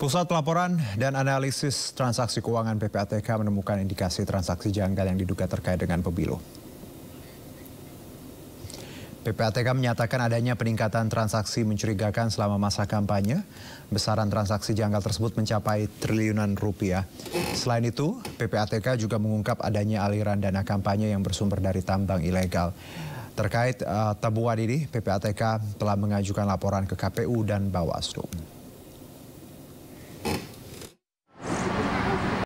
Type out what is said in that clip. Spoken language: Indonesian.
Pusat Pelaporan dan Analisis Transaksi Keuangan PPATK menemukan indikasi transaksi janggal yang diduga terkait dengan pemilu. PPATK menyatakan adanya peningkatan transaksi mencurigakan selama masa kampanye. Besaran transaksi janggal tersebut mencapai triliunan rupiah. Selain itu, PPATK juga mengungkap adanya aliran dana kampanye yang bersumber dari tambang ilegal. Terkait uh, temuan ini, PPATK telah mengajukan laporan ke KPU dan Bawaslu.